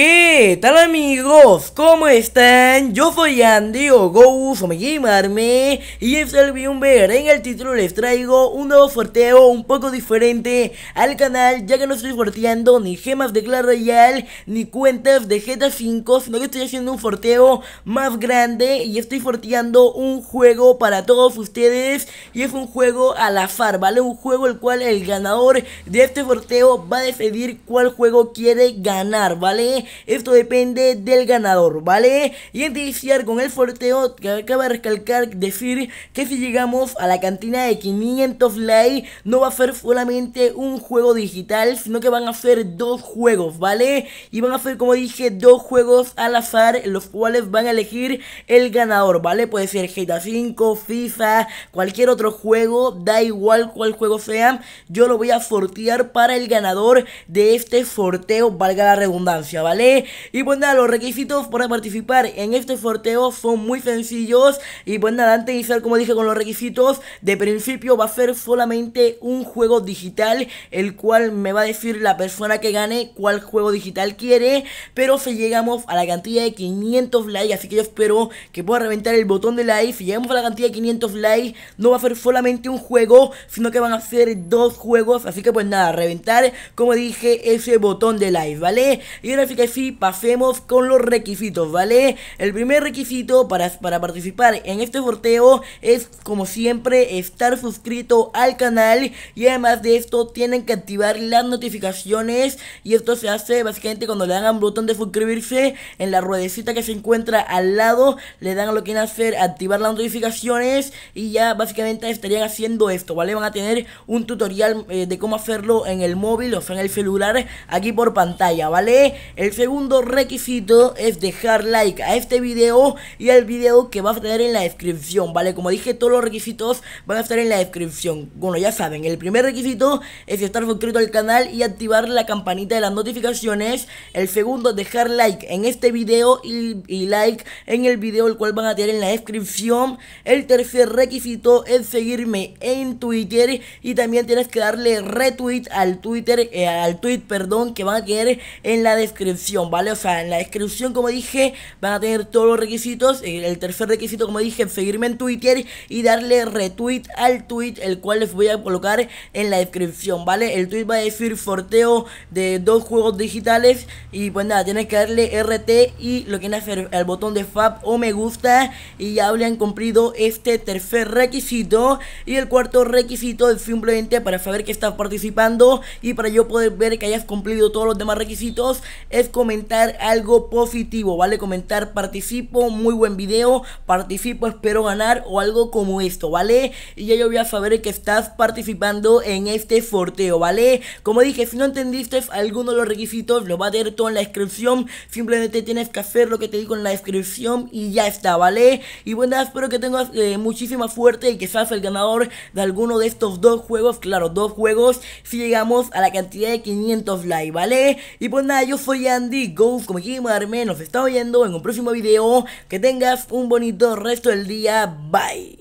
¿Qué tal amigos? ¿Cómo están? Yo soy Andy o Ghost, o me y es el video En el título les traigo un nuevo sorteo un poco diferente al canal ya que no estoy sorteando ni gemas de Clash Royale ni cuentas de GTA 5 sino que estoy haciendo un sorteo más grande y estoy sorteando un juego para todos ustedes y es un juego a la far ¿vale? Un juego el cual el ganador de este sorteo va a decidir cuál juego quiere ganar, ¿vale? Esto depende del ganador, ¿vale? Y antes de iniciar con el sorteo, acaba de recalcar, decir que si llegamos a la cantina de 500 likes, no va a ser solamente un juego digital, sino que van a ser dos juegos, ¿vale? Y van a ser, como dije, dos juegos al azar, los cuales van a elegir el ganador, ¿vale? Puede ser GTA 5, FIFA, cualquier otro juego, da igual cuál juego sea, yo lo voy a sortear para el ganador de este sorteo, valga la redundancia, ¿vale? ¿vale? Y pues nada, los requisitos para participar en este sorteo son muy sencillos. Y pues nada, antes de iniciar, como dije, con los requisitos, de principio va a ser solamente un juego digital, el cual me va a decir la persona que gane cuál juego digital quiere. Pero si llegamos a la cantidad de 500 likes, así que yo espero que pueda reventar el botón de like. Si llegamos a la cantidad de 500 likes, no va a ser solamente un juego, sino que van a ser dos juegos. Así que pues nada, reventar, como dije, ese botón de like, ¿vale? Y ahora sí que si pasemos con los requisitos, ¿vale? El primer requisito para, para participar en este sorteo es, como siempre, estar suscrito al canal y además de esto tienen que activar las notificaciones y esto se hace básicamente cuando le dan al botón de suscribirse en la ruedecita que se encuentra al lado, le dan a lo que quieren hacer, activar las notificaciones y ya básicamente estarían haciendo esto, ¿vale? Van a tener un tutorial eh, de cómo hacerlo en el móvil, o sea, en el celular, aquí por pantalla, ¿vale? El segundo requisito es dejar like a este video y al video que va a tener en la descripción, ¿vale? Como dije, todos los requisitos van a estar en la descripción. Bueno, ya saben, el primer requisito es estar suscrito al canal y activar la campanita de las notificaciones. El segundo, dejar like en este video y, like en el video el cual van a tener en la descripción. El tercer requisito es seguirme en Twitter y también tienes que darle retweet al Twitter, eh, al tweet, perdón, que va a tener en la descripción ¿vale? O sea, en la descripción, como dije, van a tener todos los requisitos. Eh, el tercer requisito, como dije, seguirme en Twitter y darle retweet al tweet, el cual les voy a colocar en la descripción, ¿vale? El tweet va a decir sorteo de dos juegos digitales y pues nada, tienes que darle RT y lo que hacer el botón de Fab o me gusta y ya habrían cumplido este tercer requisito y el cuarto requisito es simplemente para saber que estás participando y para yo poder ver que hayas cumplido todos los demás requisitos es comentar algo positivo, ¿vale? Comentar participo, muy buen video, participo, espero ganar o algo como esto, ¿vale? Y ya yo voy a saber que estás participando en este sorteo, ¿vale? Como dije, si no entendiste alguno de los requisitos, lo va a tener todo en la descripción, simplemente tienes que hacer lo que te digo en la descripción y ya está, ¿vale? Y bueno, espero que tengas eh, muchísima suerte y que seas el ganador de alguno de estos dos juegos, claro, dos juegos, si llegamos a la cantidad de 500 likes, ¿vale? Y pues nada, yo soy ya Andy Ghost, como llamarme, nos está oyendo en un próximo video. Que tengas un bonito resto del día. Bye.